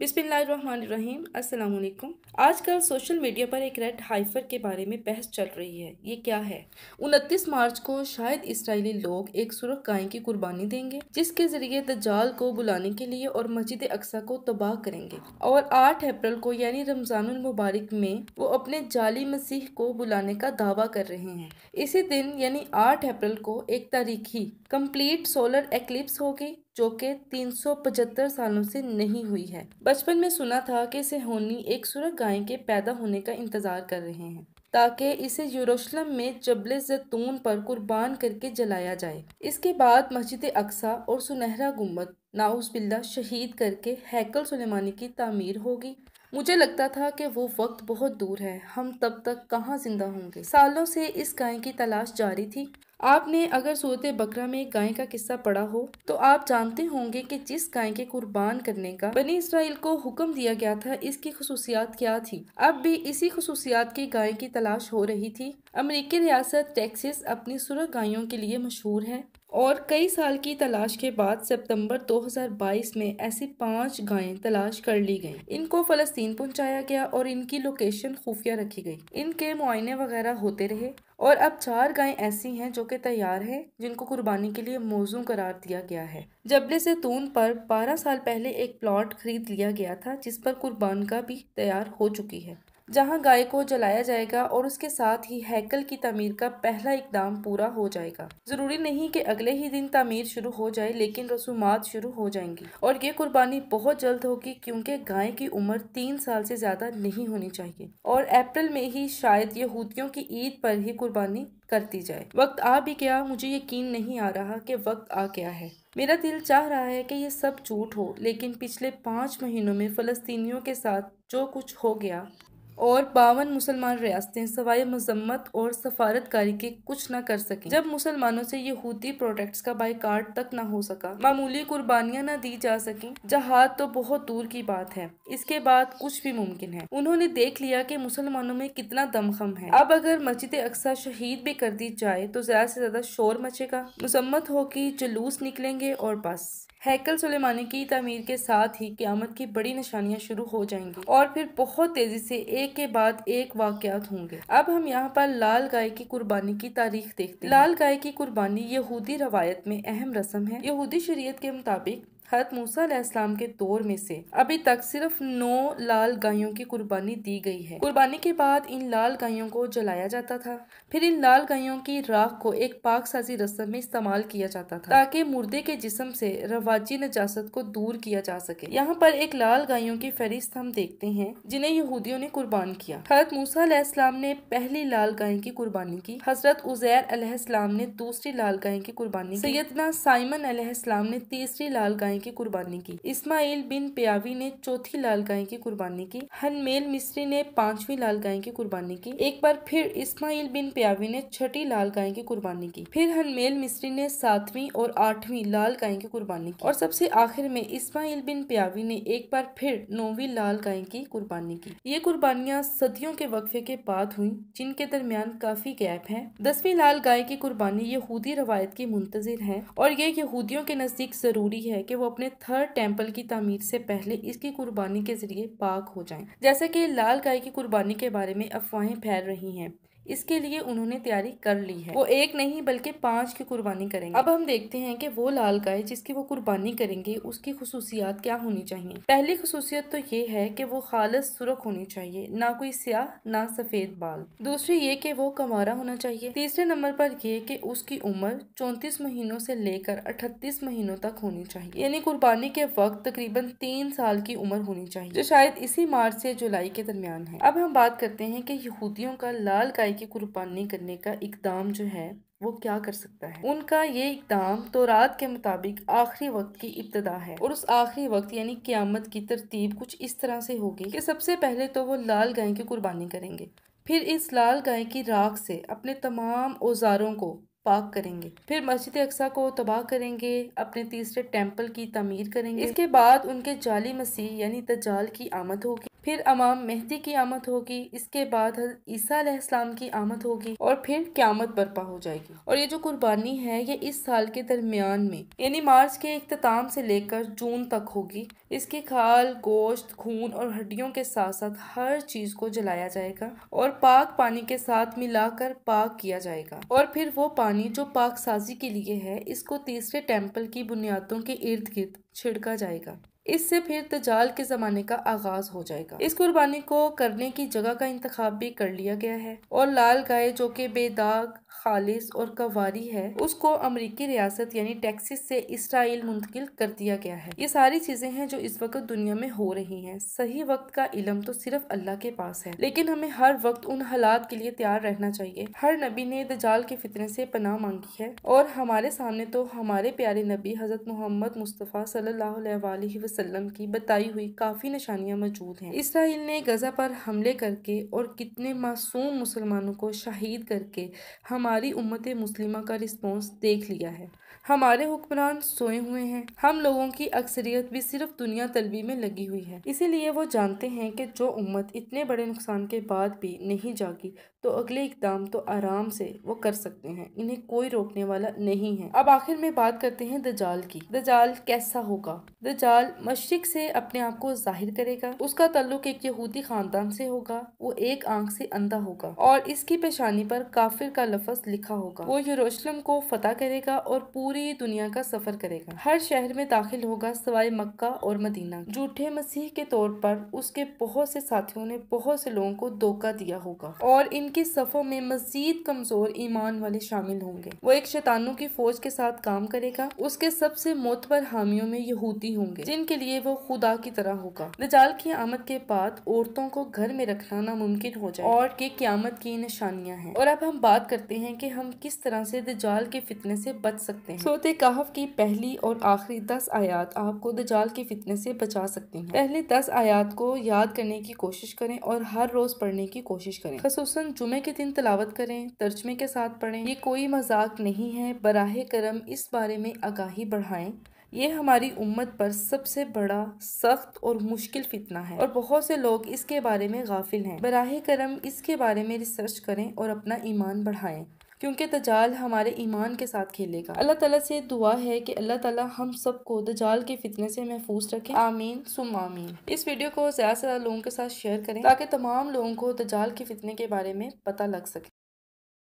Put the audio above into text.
बिस्मिल्लाम अस्सलाम आजकल social media पर एक रेड हाइफर के बारे में बहस चल रही है ये क्या है 29 मार्च को शायद इसराइली लोग एक सुरख गाय की कुर्बानी देंगे जिसके जरिए दजाल को बुलाने के लिए और मस्जिद अक्सा को तबाह करेंगे और 8 अप्रैल को यानी रमजान मुबारक में वो अपने जाली मसीह को बुलाने का दावा कर रहे हैं इसी दिन यानी आठ अप्रैल को एक तारीखी कम्प्लीट सोलर एक्लिप्स होगी जो कि 375 सालों से नहीं हुई है बचपन में सुना था कि होनी एक सुरख गाय के पैदा होने का इंतज़ार कर रहे हैं ताकि इसे यरूशलेम में जबल जैतून पर कुर्बान करके जलाया जाए इसके बाद मस्जिद अक्सा और सुनहरा गुम्बद नाउस बिल्ला शहीद करके हैकल सुलेमानी की तामीर होगी मुझे लगता था कि वो वक्त बहुत दूर है हम तब तक कहाँ ज़िंदा होंगे सालों से इस गाय की तलाश जारी थी आपने अगर सूरत बकरा में एक गाय का किस्सा पढ़ा हो तो आप जानते होंगे कि जिस गाय के कुर्बान करने का बनी इसराइल को हुक्म दिया गया था इसकी खसूसियात क्या थी अब भी इसी खसूसियात की गाय की तलाश हो रही थी अमरीकी रियासत टेक्सिस अपनी सुरख गायों के लिए मशहूर है और कई साल की तलाश के बाद सितंबर 2022 में ऐसी पांच गायें तलाश कर ली गईं। इनको फलस्तीन पहुंचाया गया और इनकी लोकेशन खुफिया रखी गई इनके मुआयने वगैरह होते रहे और अब चार गायें ऐसी हैं जो कि तैयार हैं जिनको कुर्बानी के लिए मौजू करार दिया गया है जबले से तून पर 12 साल पहले एक प्लॉट खरीद लिया गया था जिस पर कुर्बान का भी तैयार हो चुकी है जहां गाय को जलाया जाएगा और उसके साथ ही हैकल की तमीर का पहला इकदाम पूरा हो जाएगा ज़रूरी नहीं कि अगले ही दिन तमीर शुरू हो जाए लेकिन रसूमात शुरू हो जाएंगी और ये कुर्बानी बहुत जल्द होगी क्योंकि गाय की उम्र तीन साल से ज़्यादा नहीं होनी चाहिए और अप्रैल में ही शायद यहूदियों की ईद पर ही कुर्बानी करती जाए वक्त आ भी गया मुझे यकीन नहीं आ रहा कि वक्त आ गया है मेरा दिल चाह रहा है कि ये सब झूठ हो लेकिन पिछले पाँच महीनों में फ़लस्तीनियों के साथ जो कुछ हो गया और बावन मुसलमान रियासतें सवाई मजम्मत और सफारतकारी के कुछ न कर सकें जब मुसलमानों से यहूदी प्रोडक्ट्स का बाइकाट तक न हो सका मामूली कुर्बानियां न दी जा सकें जहाद तो बहुत दूर की बात है इसके बाद कुछ भी मुमकिन है उन्होंने देख लिया कि मुसलमानों में कितना दमखम है अब अगर मस्जिद अक्सर शहीद भी कर दी जाए तो ज्यादा से ज्यादा शोर मचेगा मजम्मत होगी जुलूस निकलेंगे और बस हैकल सलेमानी की तमीर के साथ ही क्यामत की बड़ी निशानियां शुरू हो जाएंगी और फिर बहुत तेजी से एक एक के बाद एक वाकयात होंगे अब हम यहाँ पर लाल गाय की कुर्बानी की तारीख देखते हैं लाल गाय की कुर्बानी यहूदी रवायत में अहम रस्म है यहूदी शरीयत के मुताबिक हरत मूसा के दौर में से अभी तक सिर्फ नौ लाल गायों की कुर्बानी दी गई है कुर्बानी के बाद इन लाल गायों को जलाया जाता था फिर इन लाल गायों की राख को एक पाक साजी रस्म में इस्तेमाल किया जाता था ताकि मुर्दे के जिस्म से रवाजी नजासत को दूर किया जा सके यहाँ पर एक लाल गायों की फहरिस्त हम देखते हैं जिन्हें यहूदियों ने कुर्बान किया हरत मूसा ने पहली लाल गाय की कुर्बानी की हजरत उजैर ने दूसरी लाल गाय की कुर्बानी सैदना साइमन ने तीसरी लाल गाय गाय की कुर्बानी की इस्माइल बिन प्यावी ने चौथी लाल गाय की कुर्बानी की हनमेल मिस्री ने पांचवी लाल गाय की कुर्बानी की एक बार फिर इस्माइल बिन प्यावी ने छठी लाल गाय की कुर्बानी की फिर हनमेल मिस्री ने सातवीं और आठवीं गाय की कुर्बानी की और सबसे आखिर में इस्माइल बिन प्यावी ने एक बार फिर नौवीं लाल गाय की कुर्बानी की ये कुर्बानियां सदियों के वक्फे के बाद हुई जिनके दरमियान काफी गैप है दसवीं लाल गाय की कुर्बानी यहूदी रवायत की मुंतजिर है और ये यहूदियों के नजदीक जरूरी है की वो अपने थर्ड टेम्पल की तमीर से पहले इसकी कुर्बानी के जरिए पाक हो जाएं जैसे कि लाल गाय की कुर्बानी के बारे में अफवाहें फैल रही हैं इसके लिए उन्होंने तैयारी कर ली है वो एक नहीं बल्कि पांच की कुर्बानी करेंगे अब हम देखते हैं कि वो लाल गाय जिसकी वो कुर्बानी करेंगे उसकी खसूसियात क्या होनी चाहिए पहली खसूसियत तो ये है कि वो खालस सुरख होनी चाहिए ना कोई स्याह ना सफेद बाल दूसरी ये कि वो कमारा होना चाहिए तीसरे नंबर पर यह कि उसकी उम्र चौंतीस महीनों से लेकर अठतीस महीनों तक होनी चाहिए यानी कुर्बानी के वक्त तकरीबन तीन साल की उम्र होनी चाहिए जो शायद इसी मार्च से जुलाई के दरमियान है अब हम बात करते हैं कि यहूदियों का लाल गाय की कुर्बानी करने का इकदाम जो है वो क्या कर सकता है उनका ये इकदाम तो रात के मुताबिक आखिरी वक्त की इब्तदा है और उस आखिरी वक्त यानी क्यामत की तरतीब कुछ इस तरह से होगी कि सबसे पहले तो वो लाल गाय की कुर्बानी करेंगे फिर इस लाल गाय की राख से अपने तमाम औजारों को पाक करेंगे फिर मस्जिद अक्सा को तबाह करेंगे अपने तीसरे टेम्पल की तमीर करेंगे इसके बाद उनके जाली मसीह यानी तजाल की आमद होगी फिर अमाम मेहदी की आमद होगी इसके बाद ईसा अलैहिस्सलाम की आमद होगी और फिर क्यामत बर्पा हो जाएगी और ये जो कुर्बानी है ये इस साल के दरमियान में यानी मार्च के इख्ताम से लेकर जून तक होगी इसके खाल गोश्त खून और हड्डियों के साथ साथ हर चीज को जलाया जाएगा और पाक पानी के साथ मिलाकर पाक किया जाएगा और फिर वो पानी जो पाक साजी के लिए है इसको तीसरे टेम्पल की बुनियादों के इर्द गिर्द छिड़का जाएगा इससे फिर तजाल के ज़माने का आगाज़ हो जाएगा इस कुर्बानी को करने की जगह का इंतख्या भी कर लिया गया है और लाल गाय जो कि बेदाग खालिस और कवारी है उसको अमरीकी रियासत यानी टेक्सिस से इसराइल मुंतकिल कर दिया गया है ये सारी चीज़ें हैं जो इस वक्त दुनिया में हो रही हैं सही वक्त का इलम तो सिर्फ अल्लाह के पास है लेकिन हमें हर वक्त उन हालात के लिए तैयार रहना चाहिए हर नबी ने दजाल के फितने से पनाह मांगी है और हमारे सामने तो हमारे प्यारे नबी हज़रत मोहम्मद मुस्तफ़ा सल्लल्लाहु अलैहि वसल्लम की बताई हुई काफ़ी निशानियाँ मौजूद है इसराइल ने गज़ा पर हमले करके और कितने मासूम मुसलमानों को शहीद करके हम हमारी उम्मत मुस्लिमा का रिस्पॉन्स देख लिया है हमारे हुक्मरान सोए हुए हैं हम लोगों की अक्सरियत भी सिर्फ दुनिया तलबी में लगी हुई है इसीलिए वो जानते हैं कि जो उम्मत इतने बड़े नुकसान के बाद भी नहीं जागी तो अगले इकदाम तो आराम से वो कर सकते हैं इन्हें कोई रोकने वाला नहीं है अब आखिर में बात करते हैं दजाल की दजाल कैसा होगा दजाल मशरक से अपने आप को जाहिर करेगा उसका तल्लुक एक यहूदी खानदान से होगा वो एक आंख से अंधा होगा और इसकी पेशानी पर काफिर का लफ लफज लिखा होगा वो यरूशलम को फतेह करेगा और पूरी दुनिया का सफर करेगा हर शहर में दाखिल होगा सवाई मक्का और मदीना जूठे मसीह के तौर पर उसके बहुत से साथियों ने बहुत से लोगों को धोखा दिया होगा और इनकी सफ़ों में मजीद कमजोर ईमान वाले शामिल होंगे वो एक शैतानों की फौज के साथ काम करेगा उसके सबसे मोतबर हामियों में यहूदी होंगे जिनके लिए वो खुदा की तरह होगा दजाल की आमद के बाद औरतों को घर में रखना नामुमकिन हो जाए और के क्यामत की निशानियाँ हैं और अब हम बात करते हैं हैं कि हम किस तरह से दजाल के फितने से बच सकते हैं सोते कहफ की पहली और आखिरी दस आयात आपको दजाल के फितने से बचा सकते हैं पहले दस आयात को याद करने की कोशिश करें और हर रोज पढ़ने की कोशिश करें खसूस जुमे के दिन तलावत करें तर्जमे के साथ पढ़ें ये कोई मजाक नहीं है बराह करम इस बारे में आगाही बढ़ाएं ये हमारी उम्मत पर सबसे बड़ा सख्त और मुश्किल फितना है और बहुत से लोग इसके बारे में गाफिल हैं बरह करम इसके बारे में रिसर्च करें और अपना ईमान बढ़ाएं क्योंकि दजाल हमारे ईमान के साथ खेलेगा अल्लाह ताला से दुआ है कि अल्लाह ताला हम सबको दजाल के फितने से महफूज रखें आमीन सुम आमीन इस वीडियो को ज़्यादा से ज़्यादा लोगों के साथ शेयर करें ताकि तमाम लोगों को दजाल के फितने के बारे में पता लग सके